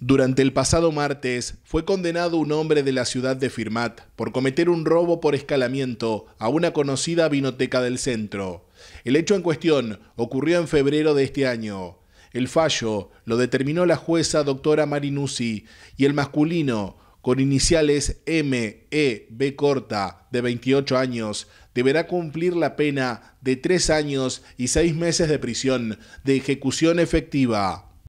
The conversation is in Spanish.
Durante el pasado martes fue condenado un hombre de la ciudad de Firmat por cometer un robo por escalamiento a una conocida vinoteca del centro. El hecho en cuestión ocurrió en febrero de este año. El fallo lo determinó la jueza doctora Marinusi y el masculino, con iniciales M.E.B. corta, de 28 años, deberá cumplir la pena de tres años y seis meses de prisión de ejecución efectiva.